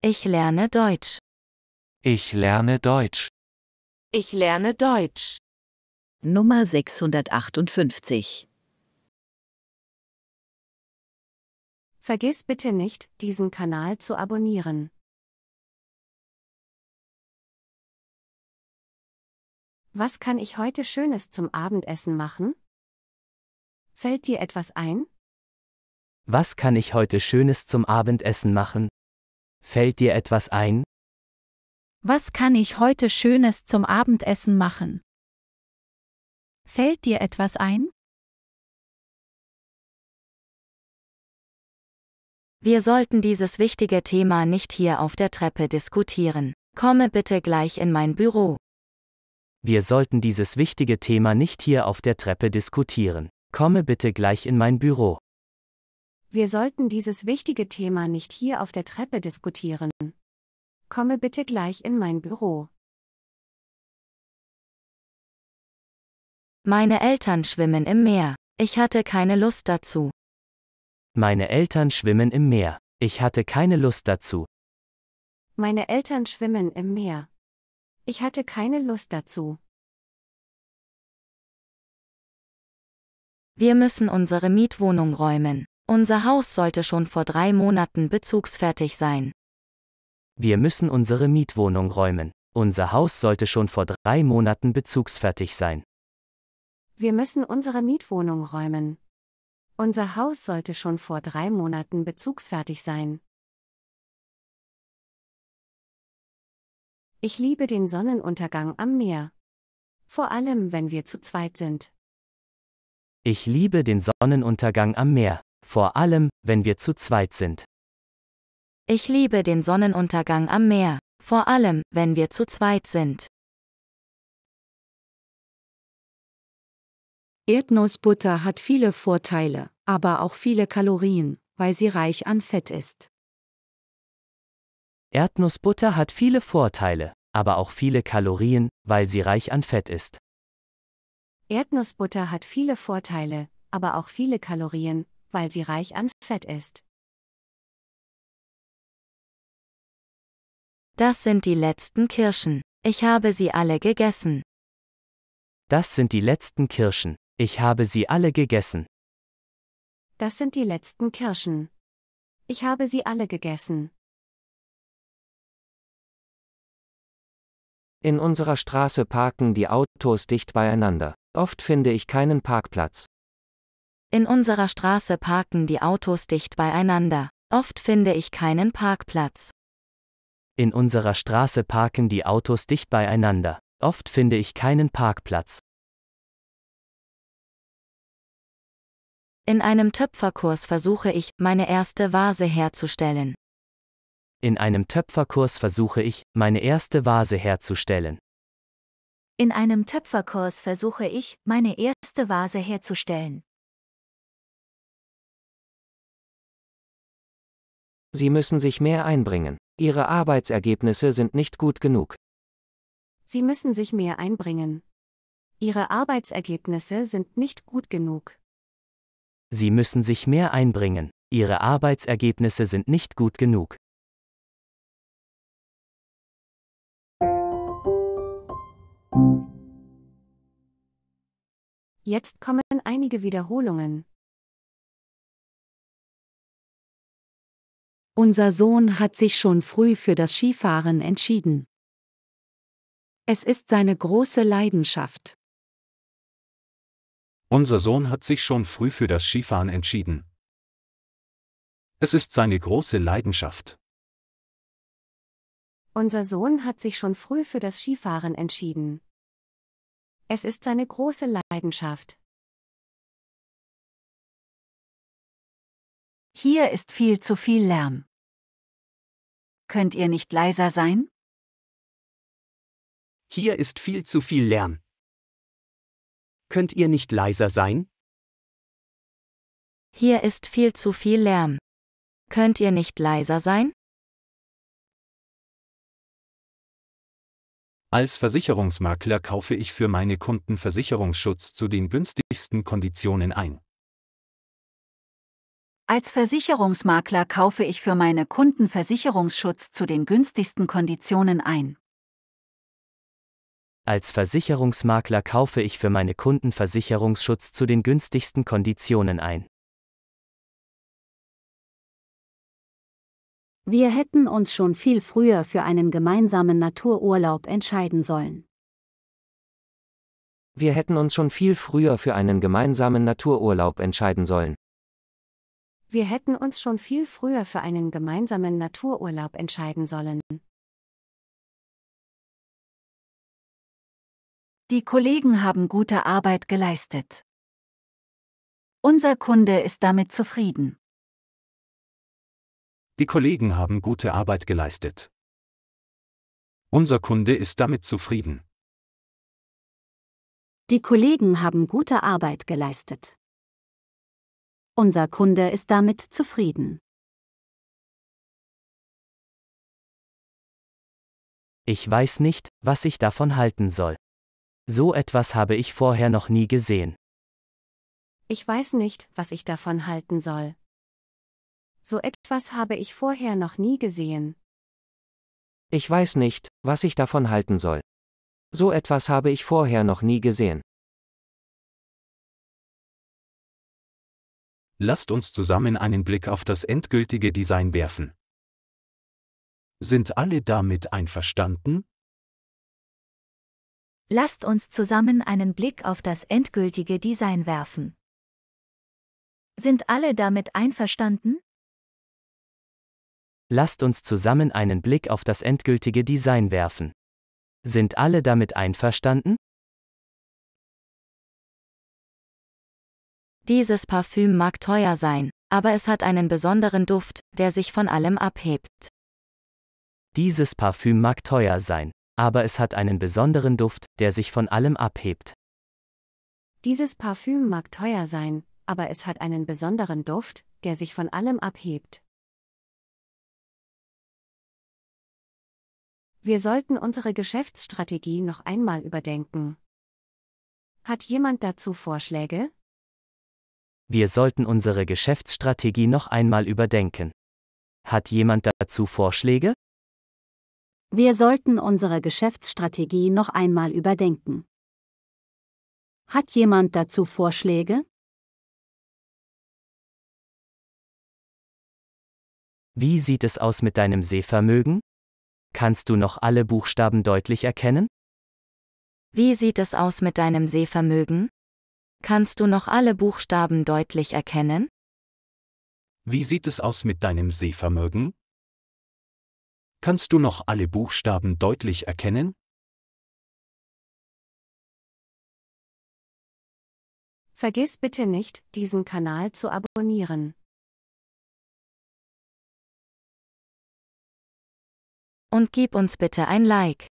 Ich lerne Deutsch. Ich lerne Deutsch. Ich lerne Deutsch. Nummer 658. Vergiss bitte nicht, diesen Kanal zu abonnieren. Was kann ich heute Schönes zum Abendessen machen? Fällt dir etwas ein? Was kann ich heute Schönes zum Abendessen machen? Fällt dir etwas ein? Was kann ich heute Schönes zum Abendessen machen? Fällt dir etwas ein? Wir sollten dieses wichtige Thema nicht hier auf der Treppe diskutieren. Komme bitte gleich in mein Büro. Wir sollten dieses wichtige Thema nicht hier auf der Treppe diskutieren. Komme bitte gleich in mein Büro. Wir sollten dieses wichtige Thema nicht hier auf der Treppe diskutieren. Komme bitte gleich in mein Büro. Meine Eltern schwimmen im Meer. Ich hatte keine Lust dazu. Meine Eltern schwimmen im Meer. Ich hatte keine Lust dazu. Meine Eltern schwimmen im Meer. Ich hatte keine Lust dazu. Wir müssen unsere Mietwohnung räumen. Unser Haus sollte schon vor drei Monaten bezugsfertig sein. Wir müssen unsere Mietwohnung räumen. Unser Haus sollte schon vor drei Monaten bezugsfertig sein. Wir müssen unsere Mietwohnung räumen. Unser Haus sollte schon vor drei Monaten bezugsfertig sein. Ich liebe den Sonnenuntergang am Meer. Vor allem, wenn wir zu zweit sind. Ich liebe den Sonnenuntergang am Meer vor allem, wenn wir zu zweit sind. Ich liebe den Sonnenuntergang am Meer, vor allem, wenn wir zu zweit sind. Erdnussbutter hat viele Vorteile, aber auch viele Kalorien, weil sie reich an Fett ist. Erdnussbutter hat viele Vorteile, aber auch viele Kalorien, weil sie reich an Fett ist. Erdnussbutter hat viele Vorteile, aber auch viele Kalorien, weil sie reich an Fett ist. Das sind die letzten Kirschen. Ich habe sie alle gegessen. Das sind die letzten Kirschen. Ich habe sie alle gegessen. Das sind die letzten Kirschen. Ich habe sie alle gegessen. In unserer Straße parken die Autos dicht beieinander. Oft finde ich keinen Parkplatz. In unserer Straße parken die Autos dicht beieinander. Oft finde ich keinen Parkplatz. In unserer Straße parken die Autos dicht beieinander. Oft finde ich keinen Parkplatz. In einem Töpferkurs versuche ich, meine erste Vase herzustellen. In einem Töpferkurs versuche ich, meine erste Vase herzustellen. In einem Töpferkurs versuche ich, meine erste Vase herzustellen. Sie müssen sich mehr einbringen. Ihre Arbeitsergebnisse sind nicht gut genug. Sie müssen sich mehr einbringen. Ihre Arbeitsergebnisse sind nicht gut genug. Sie müssen sich mehr einbringen. Ihre Arbeitsergebnisse sind nicht gut genug. Jetzt kommen einige Wiederholungen. Unser Sohn hat sich schon früh für das Skifahren entschieden. Es ist seine große Leidenschaft. Unser Sohn hat sich schon früh für das Skifahren entschieden. Es ist seine große Leidenschaft. Unser Sohn hat sich schon früh für das Skifahren entschieden. Es ist seine große Leidenschaft. Hier ist viel zu viel Lärm. Könnt ihr nicht leiser sein? Hier ist viel zu viel Lärm. Könnt ihr nicht leiser sein? Hier ist viel zu viel Lärm. Könnt ihr nicht leiser sein? Als Versicherungsmakler kaufe ich für meine Kunden Versicherungsschutz zu den günstigsten Konditionen ein. Als Versicherungsmakler kaufe ich für meine Kunden Versicherungsschutz zu den günstigsten Konditionen ein. Als Versicherungsmakler kaufe ich für meine Kunden Versicherungsschutz zu den günstigsten Konditionen ein. Wir hätten uns schon viel früher für einen gemeinsamen Natururlaub entscheiden sollen. Wir hätten uns schon viel früher für einen gemeinsamen Natururlaub entscheiden sollen. Wir hätten uns schon viel früher für einen gemeinsamen Natururlaub entscheiden sollen. Die Kollegen haben gute Arbeit geleistet. Unser Kunde ist damit zufrieden. Die Kollegen haben gute Arbeit geleistet. Unser Kunde ist damit zufrieden. Die Kollegen haben gute Arbeit geleistet. Unser Kunde ist damit zufrieden. Ich weiß nicht, was ich davon halten soll. So etwas habe ich vorher noch nie gesehen. Ich weiß nicht, was ich davon halten soll. So etwas habe ich vorher noch nie gesehen. Ich weiß nicht, was ich davon halten soll. So etwas habe ich vorher noch nie gesehen. lasst uns zusammen einen Blick auf das endgültige Design werfen. Sind alle damit einverstanden? Lasst uns zusammen einen Blick auf das endgültige Design werfen. Sind alle damit einverstanden? Lasst uns zusammen einen Blick auf das endgültige Design werfen. Sind alle damit einverstanden? Dieses Parfüm mag teuer sein, aber es hat einen besonderen Duft, der sich von allem abhebt. Dieses Parfüm mag teuer sein, aber es hat einen besonderen Duft, der sich von allem abhebt. Dieses Parfüm mag teuer sein, aber es hat einen besonderen Duft, der sich von allem abhebt. Wir sollten unsere Geschäftsstrategie noch einmal überdenken. Hat jemand dazu Vorschläge? wir sollten unsere Geschäftsstrategie noch einmal überdenken. Hat jemand dazu Vorschläge? Wir sollten unsere Geschäftsstrategie noch einmal überdenken. Hat jemand dazu Vorschläge? Wie sieht es aus mit deinem Sehvermögen? Kannst du noch alle Buchstaben deutlich erkennen? Wie sieht es aus mit deinem Sehvermögen? Kannst du noch alle Buchstaben deutlich erkennen? Wie sieht es aus mit deinem Sehvermögen? Kannst du noch alle Buchstaben deutlich erkennen? Vergiss bitte nicht, diesen Kanal zu abonnieren. Und gib uns bitte ein Like.